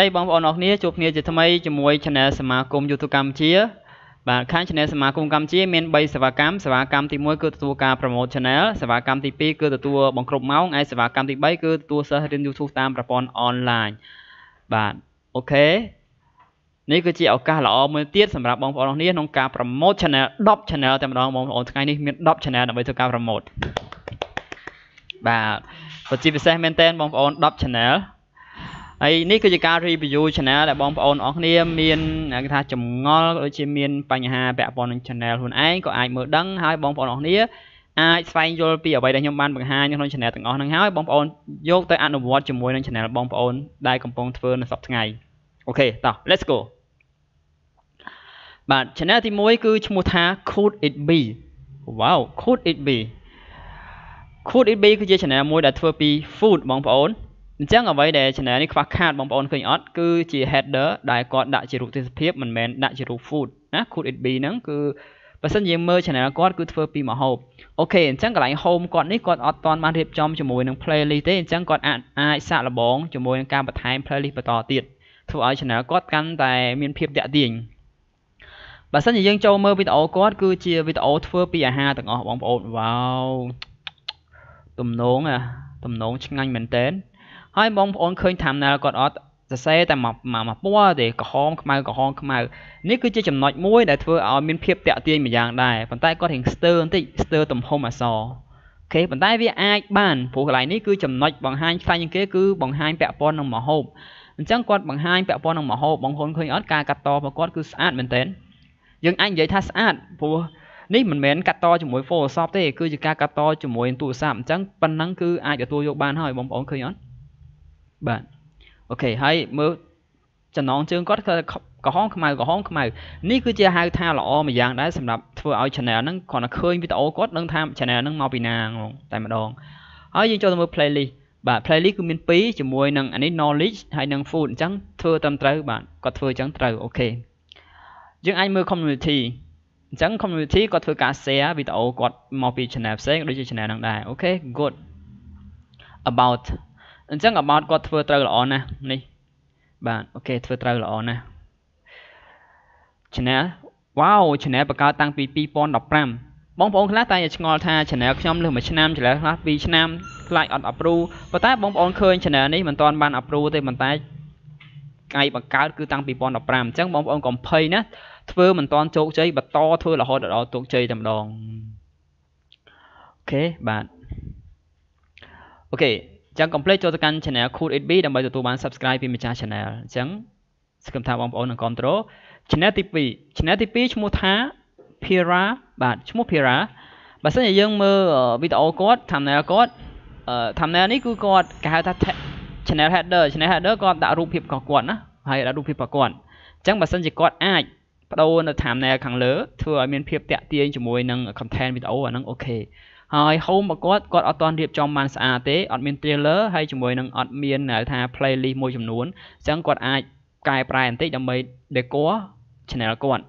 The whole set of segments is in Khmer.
ដីបងប្អូនអរគ្នាជួបគ្នាជាថ្មីជាមួយ Channel សមាគមយុទ្ធកម្ពុជា បាទខាង Channel សមាគមកម្ពុជាមាន3សេវាកម្មសេវាកម្មទី1គឺទទួលការ promote Channel សេវាកម្មទី2គឺទទួលបង្គ្រប់ម៉ោងឯសេវាកម្មទី3គឺទទួលសិស្សរៀន YouTube តាមប្រព័ន្ធ online បាទអូខេនេះគឺជាឱកាសល្អមួយទៀតសម្រាប់បងប្អូនអរគ្នាក្នុងការ promote Channel 10 Channel តែម្ដងបងប្អូនថ្ងៃនេះមាន10 Channel ដើម្បីធ្វើការ promote បាទពិតជាពិសេសមែនតើបងប្អូន10 Channel ហើយនេះគឺជាការ review channel ដែលបងប្អូនអស់គ្នាមានគេថាចម្ងល់ដូចជាមានបញ្ហាពាក់ព័ន្ធនឹង channel ខ្លួនឯងក៏អាចមើលដឹងហើយបងប្អូនអស់គ្នាអាចស្វែងយល់ពីអ្វីដែលខ្ញុំបានបង្ហាញក្នុង channel ទាំងអស់ហ្នឹងហើយបងប្អូនយកទៅអនុវត្តជាមួយនឹង channel បងប្អូនដែលកំពុងធ្វើនៅសប្តាហ៍ថ្ងៃអូខេតោះ let's go បាទ channel ទី1គឺឈ្មោះថា Could it be wow Could it be Could it be គឺជា channel មួយដែលធ្វើពី food បងប្អូនអញ្ចឹងអ្វីដែល channel នេះខ្វះខាតបងប្អូនឃើញអត់គឺជា header ដែលគាត់ដាក់ជារូបទេសភាពមិនមែនដាក់ជារូប food ណា could it be ហ្នឹងគឺបើសិនយើងមើល channel គាត់គឺធ្វើពីម្ហូបអូខេអញ្ចឹងកន្លែង home គាត់នេះគាត់អត់ទាន់បានរៀបចំជាមួយនឹង playlist ទេអញ្ចឹងគាត់អាចអាចសាកល្បងជាមួយនឹងការបន្ថែម playlist បន្តទៀតធ្វើឲ្យ channel គាត់កាន់តែមានភាពតាក់ទាញបើសិនជាយើងចូលមើលវីដេអូគាត់គឺជាវីដេអូធ្វើពីអាហារទាំងអស់បងប្អូនវ៉ាវទំនងអាទំនងឆ្ងាញ់មែនតើហើយបងប្អូនឃើញ thumbnail គាត់អត់សរសេរតែមកមកពណ៌ទេក្រហមខ្មៅក្រហមខ្មៅនេះគឺជាចំណុចមួយដែលធ្វើឲ្យមានភាពតាក់ទាញមួយយ៉ាងដែរប៉ុន្តែគាត់រៀងស្ទើរបន្តិចស្ទើរទំហំអក្សរអូខេប៉ុន្តែវាអាចបានព្រោះកន្លែងនេះគឺចំណុចបង្ហាញខ្លាំងជាងគេគឺបង្ហាញពាក់ព័ន្ធនឹងមហូបអញ្ចឹងគាត់បង្ហាញពាក់ព័ន្ធនឹងមហូបបងប្អូនឃើញអត់ការកាត់តរបស់គាត់គឺស្អាតមែនទែនយើងអាចនិយាយថាស្អាតព្រោះនេះមិនមែនកាត់តជាមួយ Photoshop ទេ គឺជាការកាត់តជាមួយនឹងទូរស័ព្ទអញ្ចឹងប៉ុណ្ណឹងគឺអាចទទួលយកបានហើយបងប្អូនឃើញអត់បាទអូខេហើយមើលចំណងជើងគាត់ក្រហមខ្មៅក្រហមខ្មៅនេះគឺជាហៅថាល្អមួយយ៉ាងដែរសម្រាប់ធ្វើឲ្យ channel ហ្នឹងគ្រាន់តែឃើញវីដេអូគាត់ដឹងថា channel ហ្នឹងមកពីណាហ្មងតែម្ដងហើយយើងចូលទៅមើល playlist បាទ playlist គឺមាន2ជាមួយនឹងអានេះ knowledge ហើយនឹង food អញ្ចឹងធ្វើត្រឹមត្រូវបាទគាត់ធ្វើអញ្ចឹងត្រូវអូខេយើងអាចមើល community អញ្ចឹង community គាត់ធ្វើការ share វីដេអូគាត់មកពី channel ផ្សេងដូចជា channel ហ្នឹងដែរអូខេ good about អញ្ចឹងអាម៉ោតគាត់ធ្វើត្រូវល្អណាស់នេះ បាទអូខេធ្វើត្រូវល្អណាស់ channel wow channel បង្កើតតាំងពី2015បងប្អូនខ្លះតែឆ្ងល់ថា channel ខ្ញុំលើមួយឆ្នាំ channel ខ្លះ2ឆ្នាំខ្លាចអត់ approve ប៉ុន្តែបងប្អូនឃើញ channel នេះមិនទាន់បាន approve ទេប៉ុន្តែថ្ងៃបង្កើតគឺតាំងពី2015អញ្ចឹងបងប្អូនកុំភ័យណាធ្វើមិនទាន់ជោគជ័យបន្តធ្វើរហូតដល់ជោគជ័យតែម្ដងអូខេបាទអូខេអញ្ចឹងកុំភ្លេចចូលទៅកាន់ channel Code AB ដើម្បីទទួលបាន subscribe ពីម្ចាស់ channel អញ្ចឹងសង្ឃឹមថាបងប្អូននឹងគ្រប់គ្រង channel ទី2 channel ទី2ឈ្មោះថា Pira បាទឈ្មោះ Pira បើសិនជាយើងមើលវីដេអូគាត់ thumbnail គាត់ thumbnail នេះគឺគាត់គេហៅថា channel header channel header គាត់ដាក់រូបភាពរបស់គាត់ណាហើយដាក់រូបភាពរបស់គាត់អញ្ចឹងបើសិនជាគាត់អាចបដូរនៅ thumbnail ខាងលើ ធ្វើឲ្យមានភាពតាក់ទាញជាមួយនឹង content វីដេអូអាហ្នឹងអូខេហើយ home របស់គាត់គាត់អត់ទាន់រៀបចំបានស្អាតទេអត់មាន trailer ហើយជាមួយនឹងអត់មានហៅថា playlist មួយចំនួនអញ្ចឹងគាត់អាចកែប្រែបន្តិចដើម្បី decor channel គាត់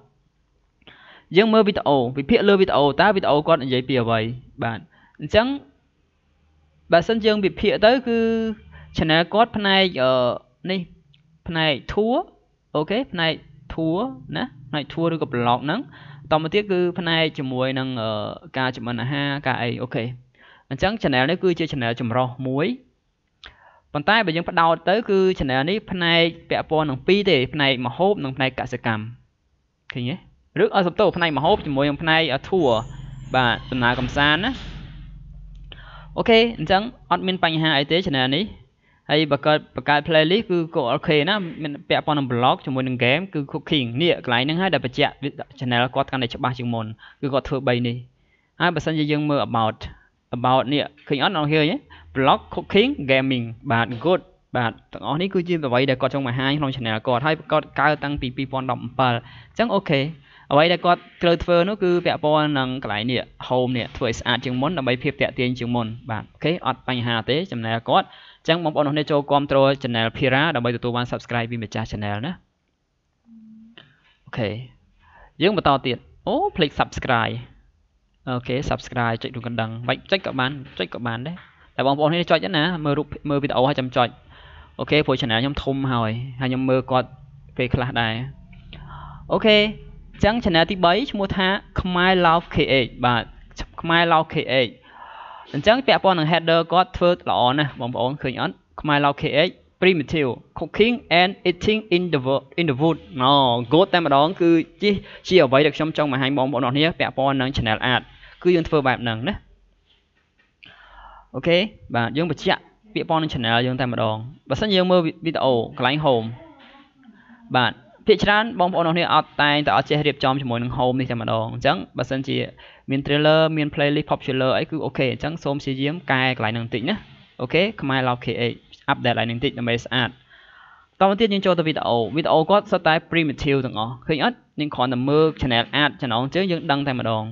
យើងមើលវីដេអូវិភាគលើវីដេអូតើវីដេអូគាត់និយាយពីអ្វីបាទអញ្ចឹងបើសិនយើងវិភាគទៅ គឺ channel គាត់ផ្នែកនេះផ្នែក tour អូខេផ្នែក tour ណាផ្នែក tour ឬក៏ blog ហ្នឹងតមកទៀតគឺផ្នែកជាមួយនឹងការចំណិនអាហារការអីអូខេអញ្ចឹង channel នេះគឺជា channel ចម្រោះមួយប៉ុន្តែបើយើងផ្ដោតទៅ គឺ channel នេះផ្នែកពាក់ព័ន្ធនឹងពីរទេ ផ្នែកមហូបនិងផ្នែកកសិកម្មឃើញទេឬអត់សំទោសផ្នែកមហូបជាមួយនឹងផ្នែក tour បាទដំណើរកំសាន្តណាអូខេអញ្ចឹងអត់មានបញ្ហាអីទេ channel នេះហើយបើកើតបង្កើត playlist គឺក៏អូខេណាមានពាក់ព័ន្ធនឹង blog ជាមួយនឹង game គឺ cooking នេះកន្លែងហ្នឹងហើយដែលបញ្ជាក់ channel គាត់កាន់តែច្បាស់ជាងមុនគឺគាត់ធ្វើ3នេះហើយបើសិនជាយើងមើល about about នេះឃើញអត់អត់ឃើញ blog cooking gaming បាទ good បាទទាំងអស់នេះគឺជាអ្វីដែលគាត់ចង់បង្ហាញក្នុង channel គាត់ហើយគាត់កើតាំងពី2017អញ្ចឹងអូខេអ្វីដែលគាត់ត្រូវធ្វើនោះគឺពាក់ព័ន្ធនឹងកន្លែងនេះ home នេះធ្វើឲ្យស្អាតជាងមុនដើម្បីភាពតាក់ទាញជាងមុនបាទអូខេអត់បញ្ហាទេចំណែលគាត់អញ្ចឹងបងប្អូនអ្នកចូលគ្រប់គ្រង channel Pira ដើម្បីទទួលបាន subscribe ពីម្ចាស់ channel ណាអូខេយើងបន្តទៀតអូភ្លេច subscribe អូខេ subscribe ចុចរូបកណ្ដឹងបាច់ចុចក៏បានចុចក៏បានដែរតែបងប្អូននេះចុចណាមើលរូបមើលវីដេអូហើយចាំចុចអូខេព្រោះ channel ខ្ញុំធំហើយហើយខ្ញុំមើលគាត់ពេលខ្លះដែរអូខេអញ្ចឹង channel ទី3ឈ្មោះថាខ្មែរ Love KH បាទខ្មែរ Love KH អញ្ចឹងពាក់ព័ន្ធនឹង header គាត់ធ្វើល្អណាស់បងប្អូនឃើញអត់ខ្មែរ Love KH primitive cooking and eating in the wood in the wood ណូ good តែម្ដងគឺជាជាអ្វីដែលខ្ញុំចង់បង្ហាញបងប្អូនអរគ្នាពាក់ព័ន្ធនឹង channel art គឺយើងធ្វើបែបហ្នឹងណាអូខេបាទយើងបញ្ជាក់ពាក្យប៉ុននឹង channel យើងតែម្ដងបើសិនយើងមើលវីដេអូកន្លែង home បាទភាគច្រើនបងប្អូនរបស់នេះអត់តែងតែអត់ចេះរៀបចំជាមួយនឹង home នេះតែម្ដងអញ្ចឹងបើសិនជាមាន trailer មាន playlist popular អីគឺអូខេអញ្ចឹងសូមព្យាយាមកែកន្លែងនឹងបន្តិចណាអូខេខ្មែរ Love KH update ឡើងនឹងបន្តិចដើម្បីស្អាតតោះមកទៀតយើងចូលទៅវីដេអូវីដេអូគាត់សុទ្ធតែ primitive ទាំងអស់ឃើញអត់យើងគ្រាន់តែមើល channel art ចំណងជើងយើងដឹងតែម្ដង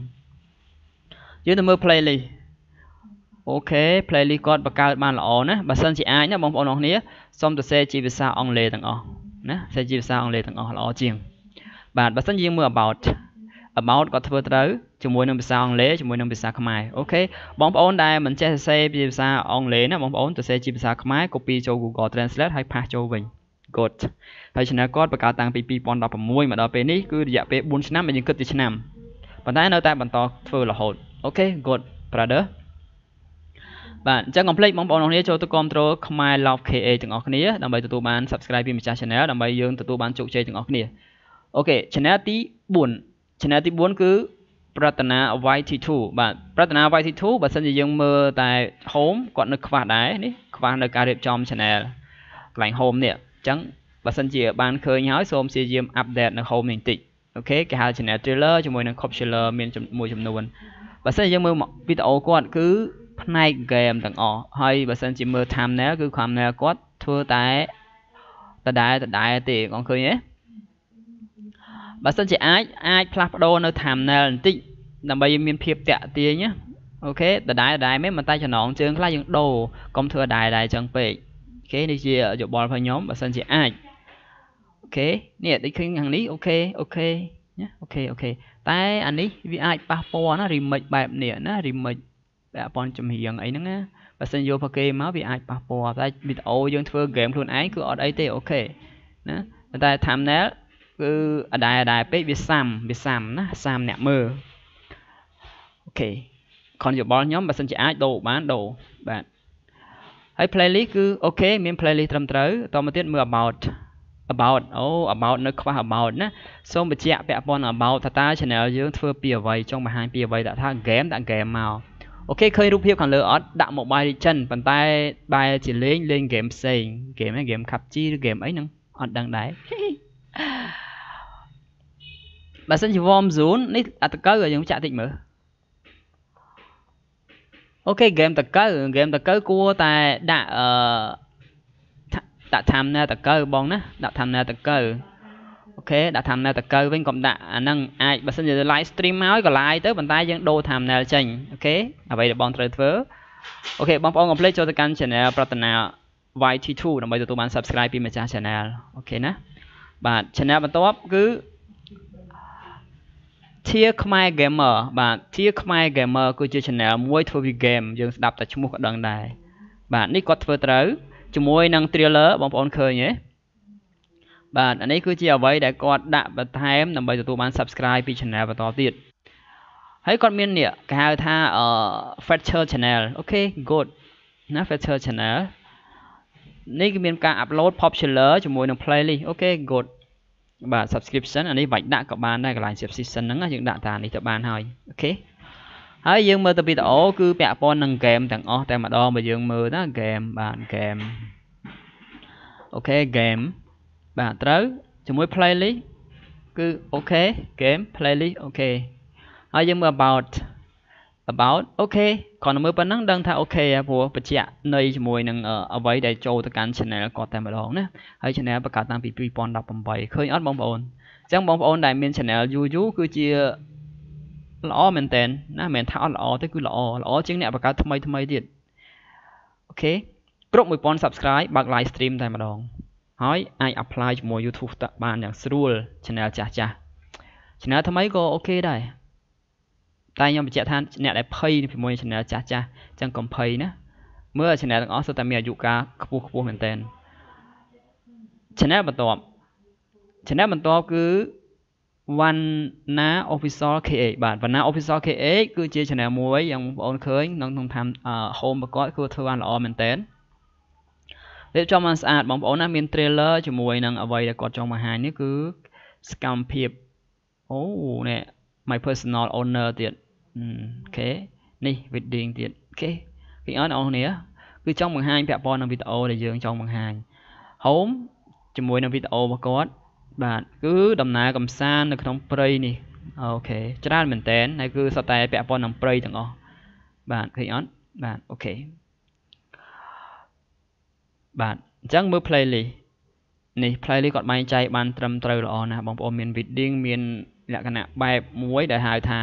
យើងទៅមើល playlist អូខេ playlist គាត់បង្កើតបានល្អណាបើសិនជាអាចណាបងប្អូនអរគ្នាសូមសរសេរជាភាសាអង់គ្លេសទាំងអស់ណាសេចក្ដីភាសាអង់គ្លេសទាំងអស់ល្អជាងបាទបើសិនជាយើងមើល about about ក៏ធ្វើត្រូវជាមួយនឹងភាសាអង់គ្លេសជាមួយនឹងភាសាខ្មែរអូខេបងប្អូនដែលមិនចេះសរសេរជាភាសាអង់គ្លេសណាបងប្អូនសរសេរជាភាសាខ្មែរ copy ចូល Google Translate ហើយ pass ចូលវិញ good ហើយ channel គាត់បង្កើតតាំងពី2016មកដល់ពេលនេះគឺរយៈពេល4ឆ្នាំហើយយើងគិតជាឆ្នាំប៉ុន្តែនៅតែបន្តធ្វើរហូតអូខេ good brother បាទអញ្ចឹងកុំភ្លេចបងប្អូនអរគ្នាចូលទៅគ្រប់គ្រងខ្មែរ Love KA ទាំងអស់គ្នាដើម្បីទទួលបាន Subscribe ពីម្ចាស់ Channel ដើម្បីយើងទទួលបានជោគជ័យទាំងអស់គ្នាអូខេ Channel ទី4 Channel ទី4គឺប្រាថ្នា YT2 បាទប្រាថ្នា YT2 បើសិនជាយើងមើលតែ home គាត់នៅខ្វះដែរនេះខ្វះនៅការរៀបចំ channel កន្លែង home នេះអញ្ចឹងបើសិនជាបានឃើញហើយសូមព្យាយាម update នៅ home នេះបន្តិចអូខេគេហៅ channel trailer ជាមួយនឹង copsheller មានមួយចំនួនបើសិនជាយើងមើលវីដេអូគាត់គឺផ្នែក game ទាំងអស់ហើយបើសិនជាមើល thumbnail គឺ thumbnail គាត់ធ្វើតែដដែលដដែលទេអងឃើញទេបើសិនជាអាចអាចផ្លាស់ប្ដូរនៅ thumbnail បន្តិចដើម្បីមានភាពតាក់ទាញណាអូខេដដែលដដែលមែនមិនតែចំណងជើងខ្លះយើងដូរកុំធ្វើដដែលដដែលចឹងពេកអូខេនេះជាយោបល់របស់ខ្ញុំបើសិនជាអាចអូខេនេះដូចឃើញខាងនេះអូខេអូខេណាអូខេអូខេតែអានេះវាអាចប៉ះពាល់ណា remix បែបនេះណា remix ពាក់ព័ន្ធចម្រៀងអីហ្នឹងណាបើសិនយកប្រគេមកវាអាចប៉ះពាល់តែវីដេអូយើងធ្វើហ្គេមខ្លួនឯងគឺអត់អីទេអូខេណាប៉ុន្តែ thumbnail គឺអដាយអដាយពេកវាសាំវាសាំណាសាំអ្នកមើលអូខេខនយោបល់ខ្ញុំបើសិនជាអាចដូរបានដូរបាទហើយ playlist គឺអូខេមាន playlist ត្រឹមត្រូវតមកទៀតមើល about about អូ about នៅខ្វះ about ណាសូមបញ្ជាក់ពាក់ព័ន្ធ about ថាតើ channel យើងធ្វើពីអ្វីចង់បង្ហាញពីអ្វីដាក់ថា game ដាក់ game មកអូខេឃើញរូបភាពខាងលើអត់ដាក់ Mobile Legend ប៉ុន្តែបែរជាលេងលេងហ្គេមផ្សេងហ្គេមហ្នឹងហ្គេម PUBG ឬហ្គេមអីហ្នឹងអត់ដឹងដែរបើសិនជា Warm Zone នេះអាតកៅយើងចាក់តិចមើលអូខេហ្គេមតកៅហ្គេមតកៅគួរតែដាក់អឺដាក់ thumbnail តកៅបងណាដាក់ thumbnail តកៅអូខេដាក់ thumbnail តកូវវិញកុំដាក់អាហ្នឹងអាចបើសិនជា live stream មកក៏ live ទៅប៉ុន្តែយើងដូរ thumbnail ចេញអូខេអ្វីដែលបងត្រូវធ្វើអូខេបងប្អូនកុំភ្លេចចូលទៅកាន់ channel ប្រតនា YT2 ដើម្បីទទួលបាន subscribe ពីម្ចាស់ channel អូខេណាបាទ channel បន្ទាប់ គឺ Tier ខ្មែរ Gamer បាទ Tier ខ្មែរ Gamer គឺជា channel មួយ ធ្វើពី game យើងស្ដាប់តែឈ្មោះក៏ដឹងដែរបាទនេះគាត់ធ្វើត្រូវជាមួយនឹង trailer បងប្អូនឃើញទេបាទអានេះគឺជាអ្វីដែលគាត់ដាក់បន្ថែមដើម្បីទទួលបាន subscribe ពី channel បន្តទៀតហើយគាត់មាននេះគេហៅថាអឺ Fetcher Channel អូខេ good ណា Fetcher Channel នេះគឺមានការ upload popular ជាមួយនឹង playlist អូខេ good បាទ subscription អានេះបាច់ដាក់ក៏បានដែរកន្លែង subscription ហ្នឹងយើងដាក់តានេះទៅបានហើយអូខេហើយយើងមើលទៅវីដេអូគឺពាក់ព័ន្ធនឹង game ទាំងអស់តែម្ដងបើយើងមើលណា game បាទ game អូខេ game បាទត្រូវជាមួយ playlist គឺ OK game playlist OK ហើយយើងមើល about about OK គ្រាន់តែមើលប៉ុណ្ណឹងដឹងថា OK ព្រោះបញ្ជាក់នៃជាមួយនឹងអ្វីដែលចូលទៅកាន់ channel គាត់តែម្ដងណាហើយ channel បង្កើតតាំងពី2018ឃើញអត់បងប្អូនអញ្ចឹងបងប្អូនដែលមាន channel យូរយូរគឺជាល្អមែនតើណាមិនថាអត់ល្អទេគឺល្អល្អជាងអ្នកបង្កើតថ្មីថ្មីទៀតអូខេគ្រប់1000 subscribe បើក live stream តែម្ដងហើយអាច apply ជាមួយ YouTube បានយ៉ាងស្រួល channel ចាស់ចាស់ channel ថ្មីក៏អូខេដែរតែខ្ញុំបញ្ជាក់ថាអ្នកដែលភ័យជាមួយ channel ចាស់ចាស់អញ្ចឹងកុំភ័យណាមើល channel ទាំងអស់សុទ្ធតែមានអាយុកាលខ្ពស់ខ្ពស់មែនតើ channel បន្ទាប់ channel បន្ទាប់គឺ Wanna Official KA បាទ Wanna Official KA គឺជា channel មួយយ៉ាងបងប្អូនឃើញក្នុងក្នុងតាម home របស់គាត់គឺធ្វើបានល្អមែនតើរៀបចំបានស្អាតបងប្អូនណាមាន trailer ជាមួយ នឹងអ្វីដែលគាត់ចង់បង្ហាញនេះគឺសកម្មភាពអូនេះ my personal owner ទៀតអូខេនេះ wedding ទៀតអូខេពីអនអស់គ្នាគឺចង់បង្ហាញពាក់ព័ន្ធនឹងវីដេអូដែលយើងចង់បង្ហាញ home ជាមួយនឹងវីដេអូរបស់គាត់ បាទគឺដំណើរកំសាន្តនៅក្នុងព្រៃនេះអូខេច្រើនមែនតើគឺសតតែពាក់ព័ន្ធនឹងព្រៃទាំងអស់បាទឃើញអត់បាទអូខេបាទអញ្ចឹងមើល playlist នេះ playlist គាត់បែងចែកបានត្រឹមត្រូវល្អណាស់បងប្អូនមាន reading មាន លក្ខណៈបែបមួយដែលហៅថា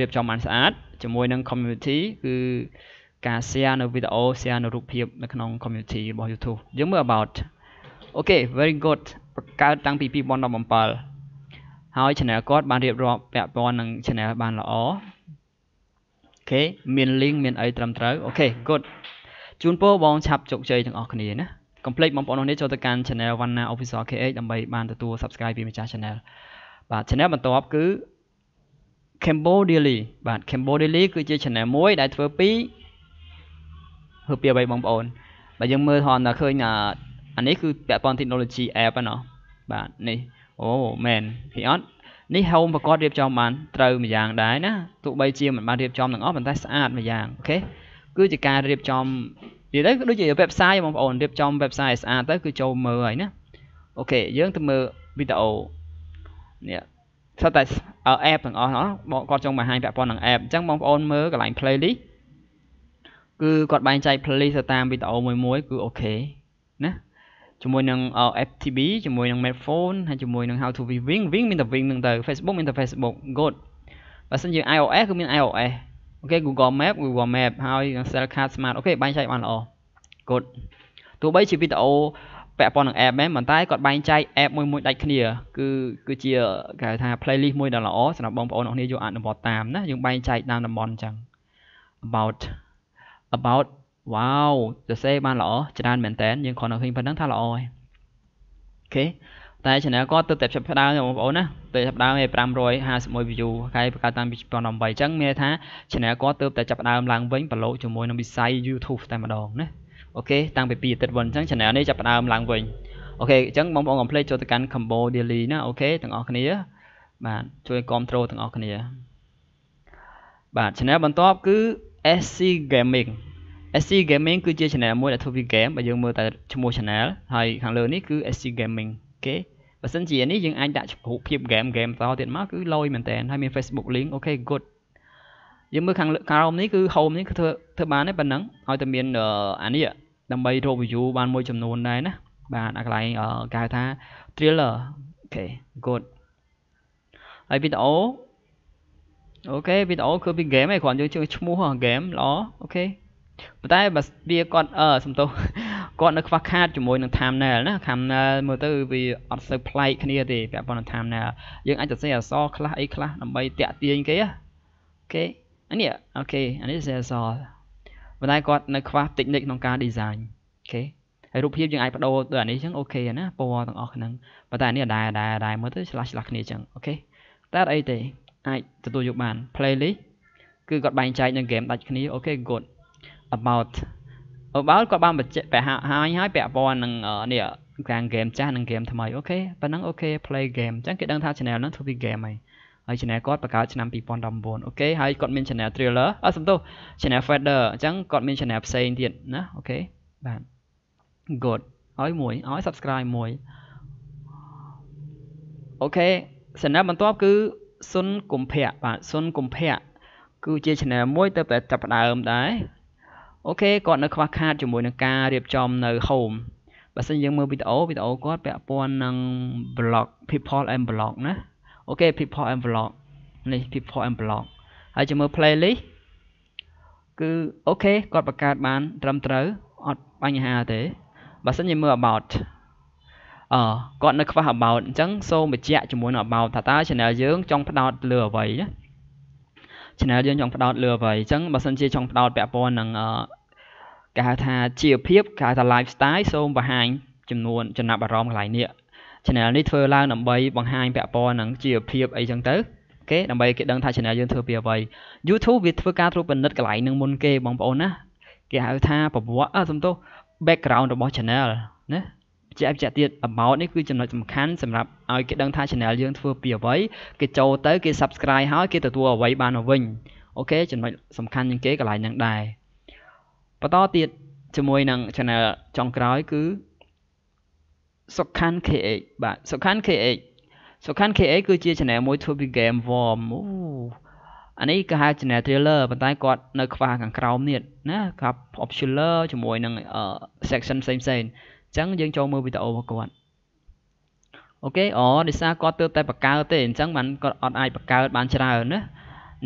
រៀបចំបានស្អាតជាមួយនឹង community គឺការ share នៅវីដេអូ share នៅរូបភាពនៅក្នុង community របស់ YouTube យើងមើល about អូខេ very good បង្កើត តាំងពី2017ហើយ channel គាត់បានរៀបរាប់ពាក់ព័ន្ធនឹង channel បានល្អអូខេមាន link មានអីត្រឹមត្រូវអូខេ good ជូនពរបងឆាប់ជោគជ័យទាំងអស់គ្នាណាកុំភ្លេចបងប្អូននេះចូលទៅកាន់ Channel Wanna Official KH ដើម្បីបានទទួល Subscribe ពីម្ចាស់ Channel បាទ Channel បន្ទាប់គឺ Cambo Daily បាទ Cambo Daily គឺជា Channel មួយដែលធ្វើពីហឺពីអ្វីបងប្អូនបើយើងមើលហនឃើញអានេះគឺពាក់ព័ន្ធ technology app ហ្នឹងបាទនេះអូមែនពីអត់នេះ home ប្រកបរៀបចំបានត្រូវម្យ៉ាងដែរណាទោះបីជាមិនបានរៀបចំទាំងអស់ប៉ុន្តែស្អាតម្យ៉ាងអូខេគឺជាការរៀបចំនិយាយទៅដូចជា website បងប្អូនរៀបចំ website ស្អាតទៅគឺចូលមើលហើយណាអូខេយើងទៅមើលវីដេអូនេះស្ទើរតែ app ទាំងអស់បងគាត់ចង់បង្ហាញពាក់ព័ន្ធនឹង app អញ្ចឹងបងប្អូនមើលកន្លែង playlist គឺគាត់បែងចែក playlist ទៅតាមវីដេអូមួយមួយគឺអូខេណាជាមួយនឹង FTB ជាមួយនឹង Medphone ហើយជាមួយនឹង How to Wing Wing មានតែ Wing នឹងទៅ Facebook មានតែ Facebook Good បើសិនជា iOS គឺមាន iOS អូខេ Google Map Google Map ហើយ Cell Card Smart អូខេបែងចែកបានល្អ good ទោះបីជាវីដេអូពាក់ព័ន្ធនឹង app មែនប៉ុន្តែគាត់បែងចែក app មួយមួយដាច់គ្នាគឺគឺជាគេថា playlist មួយដ៏ល្អសម្រាប់បងប្អូនអ្នកនាយកអនុវត្តតាមណាយើងបែងចែកតាមតំបន់អញ្ចឹង about about wow សរសេរបានល្អច្រើនមែនតើយើងគ្រាន់តែឃើញប៉ុណ្ណឹងថាល្អហើយអូខេតែ channel គាត់ទៅតែចាប់ផ្ដើមបងប្អូនណាទៅចាប់ផ្ដើមឯ551 view ហើយបង្កើតតាំងពី2018អញ្ចឹងមានន័យថា channel គាត់ទៅតែចាប់ផ្ដើមឡើងវិញប្រឡូកជាមួយនឹងវិស័យ YouTube តែម្ដងណាអូខេតាំងពីពីអាទិត្យមុនអញ្ចឹង channel នេះចាប់ផ្ដើមឡើងវិញអូខេអញ្ចឹងបងប្អូនកុំភ្លេចចូលទៅកាន់ Combo Daily ណាអូខេទាំងអស់គ្នា បាទជួយគ្រប់ត្រូលទាំងអស់គ្នា បាទ channel បន្ទាប់គឺ SC Gaming SC Gaming គឺជា channel មួយដែលធ្វើពី game បើយើងមើលតែឈ្មោះ channel ហើយខាងលើនេះគឺ SC Gaming គេ okay? បើសិនជានេះយើងអាចដាក់រូបភាព game game តទៀតមកគឺលយមែនតើហើយមាន Facebook link អូខេ good យើងមើលខាងលើក្រោមនេះគឺ home នេះគឺធ្វើធ្វើបានទេប៉ុណ្ណឹងឲ្យតែមានអានេះដើម្បីរក view បានមួយចំនួនដែរណាបាទអាកន្លែងគេហៅថា trailer អូខេ good ហើយវីដេអូអូខេវីដេអូគឺពី game ឯងគ្រាន់យើងជឿឈ្មោះហ្គេមល្អអូខេប៉ុន្តែបើវាគាត់អឺសំទោសគាត់នៅខ្វះខាតជាមួយនឹង thumbnail ណា thumbnail មើលទៅវាអត់សូវប្លែកគ្នាទេពាក់ព័ន្ធនឹង thumbnail យើងអាចសរសេរអក្សរខ្លះអីខ្លះដើម្បីតាក់ទាញគេអូខេអានេះអូខេអានេះសរសេរអក្សរប៉ុន្តែគាត់នៅខ្វះ technique ក្នុងការ design អូខេហើយរូបភាពយើងអាចបដូរទៅអានេះចឹងអូខេណាពណ៌ទាំងអស់ហ្នឹងប៉ុន្តែអានេះដែរដែរដែរមើលទៅឆ្លាស់ឆ្លាស់គ្នាចឹងអូខេតែអត់អីទេអាចទទួលយកបាន playlist គឺគាត់បែងចែកនឹង game ដាច់គ្នាអូខេ good about អូបាល់គាត់បានបញ្ជាក់បង្ហាញឲ្យពាក់ព័ន្ធនឹងនេះខាង game ចាស់និង game ថ្មីអូខេប៉ណ្ណឹងអូខេ play game អញ្ចឹងគេដឹងថា channel ហ្នឹងធ្វើពី game ហើយហើយ channel គាត់បង្កើតឆ្នាំ2019អូខេហើយគាត់មាន channel thriller អត់សំទោស channel fader អញ្ចឹងគាត់មាន channel ផ្សេងទៀតណាអូខេបាទ good ឲ្យមួយឲ្យ subscribe មួយអូខេសម្រាប់បន្ទាប់គឺសុនកុម្ភៈបាទសុនកុម្ភៈគឺជា channel មួយទៅតែចាប់ផ្ដើមដែរអូខេគាត់នៅខ្វះខាតជាមួយនឹងការរៀបចំនៅ home បើសិនយើងមើលវីដេអូវីដេអូគាត់ពាក់ព័ន្ធនឹង blog people and blog ណាអូខេ people and blog នេះ people and blog ហើយជាមួយ playlist គឺអូខេគាត់បង្កើតបានត្រឹមត្រូវអត់បញ្ហាទេបើសិនជាមើល about អឺគាត់នៅខ្វះ about អញ្ចឹងសូមបញ្ជាក់ជាមួយនឹង about ថាតើ channel យើងចង់ផ្ដោតលើអ្វីណា channel យើងចង់ផ្ដោតលើអ្វីអញ្ចឹងបើសិនជាចង់ផ្ដោតពាក់ព័ន្ធនឹងគេហៅថាជីវភាពគេហៅថា lifestyle សូមបង្ហាញ ចំនួនចំណាប់អារម្មណ៍កន្លែងនេះ channel នេះធ្វើឡើងដើម្បីបង្ហាញពាក់ព័ន្ធនឹងជីវភាពអីចឹងទៅអូខេដើម្បីគេដឹងថា channel យើងធ្វើពីអ្វី YouTube វាធ្វើការត្រួតពិនិត្យកន្លែងនឹងមុនគេបងប្អូនណាគេហៅថាប្រវត្តិអសំទោស background របស់ channel ណាបញ្ជាក់បញ្ជាក់ទៀត about នេះគឺចំណុចសំខាន់សម្រាប់ឲ្យគេដឹងថា channel យើងធ្វើពីអ្វីគេចូលទៅគេ subscribe ហើយគេទទួលអ្វីបានមកវិញអូខេចំណុចសំខាន់ជាងគេកន្លែងហ្នឹងដែរបន្តទៀតជាមួយនឹង channel ចុងក្រោយគឺ Sukhan KH បាទ Sukhan KH Sukhan KH គឺជា channel មួយធ្វើពី game worm អូអានេះគេហៅ channel trailer ប៉ុន្តែគាត់នៅខ្វះខាងក្រោមទៀតណាគាត់ popular ជាមួយនឹង section ផ្សេងៗអញ្ចឹងយើងចូលមើលវីដេអូរបស់គាត់អូខេអូដោយសារគាត់ទើបតែបង្កើតទេអញ្ចឹងបានគាត់អត់អាចបង្កើតបានច្រើនណា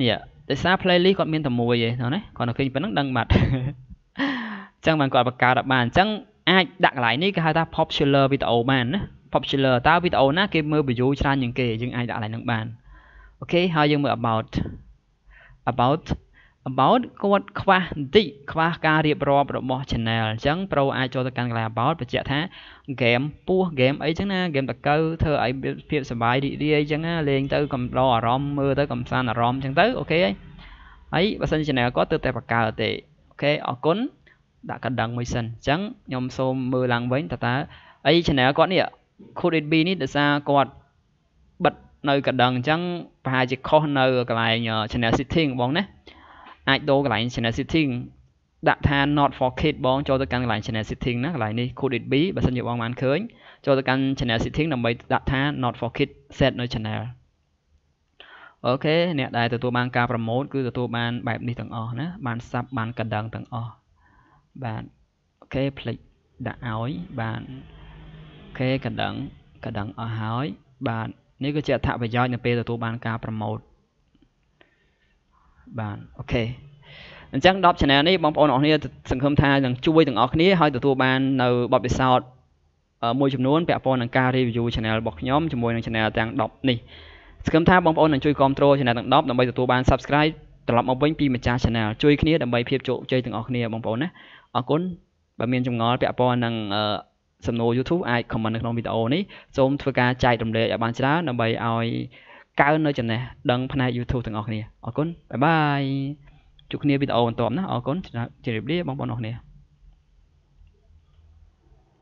នេះដោយសារ playlist គាត់មានតែមួយឯងណាគាត់នៅឃើញប៉ុណ្ណឹងដឹងបាត់អញ្ចឹងបានគាត់បង្កើតបានអញ្ចឹងអាចដាក់កន្លែងនេះគេហៅថា popular video បានណា popular តើវីដេអូណាគេមើល view ច្រើនជាងគេយើងអាចដាក់កន្លែងហ្នឹងបានអូខេហើយយើងមើល about about about គាត់ខ្វះបន្តិចខ្វះការរៀបរាប់របស់ channel អញ្ចឹង pro អាចចូលទៅកាន់កន្លែង about បញ្ជាក់ថា game ពស់ game អីចឹងណា game តកៅធ្វើឲ្យភាពសប្បាយរីករាយចឹងណាលេងទៅកំដរអារម្មណ៍មើលទៅកំសាន្តអារម្មណ៍ចឹងទៅអូខេហើយហើយបើសិន channel គាត់ទើបតែបង្កើតទេអូខេអរគុណដាក់កណ្ដឹងមួយសិនអញ្ចឹងខ្ញុំសូមមើលឡើងវិញតើតើអី channel គាត់នេះ could it be នេះដោយសារគាត់បិទនៅកណ្ដឹងអញ្ចឹងប្រហែលជាខុសនៅកន្លែង channel setting បងណាអាចដូរកន្លែង channel setting ដាក់ថា not for kid បង ចូលទៅកាន់កន្លែង channel setting ណាកន្លែងនេះ could it be បើសិនជាបងបានឃើញចូលទៅកាន់ channel setting ដើម្បីដាក់ថា not for kid set នៅ channel អូខេអ្នកដែលទទួលបានការប្រម៉ូទគឺទទួលបានបែបនេះទាំងអស់ណាបានសាប់បានកណ្ដឹងទាំងអស់បាទអូខេផ្លិចដាក់ឲ្យបាទអូខេកណ្ដឹងកណ្ដឹងអស់ហើយបាទនេះគឺជាអត្ថប្រយោជន៍នៅពេលទទួលបានការប្រម៉ូទបាទអូខេអញ្ចឹង10 channel នេះបងប្អូនអរគ្នាសង្ឃឹមថានឹងជួយទាំងអស់គ្នាហើយទទួលបាននៅបទពិសោធន៍មួយចំនួនពាក់ព័ន្ធនឹងការ review channel របស់ខ្ញុំជាមួយនឹង channel ទាំង10នេះសង្ឃឹមថាបងប្អូននឹងជួយគ្រប់គ្រង channel ទាំង10ដើម្បីទទួលបាន subscribe ត្រឡប់មកវិញពីម្ចាស់ channel ជួយគ្នាដើម្បីភាពជោគជ័យទាំងអស់គ្នាបងប្អូនណាអរគុណបើមានចម្ងល់ពាក់ព័ន្ធនឹងសំណួរ YouTube អាច comment នៅក្នុងវីដេអូនេះសូមធ្វើការចែករំលែកឲ្យបានច្រើនដើម្បីឲ្យកើននៅចំណេះដឹងផ្នែក YouTube ទាំងអស់គ្នាអរគុណបាយបាយជួបគ្នាវីដេអូបន្ទាប់ណាអរគុណជម្រាបលាបងប្អូនអរគ្នា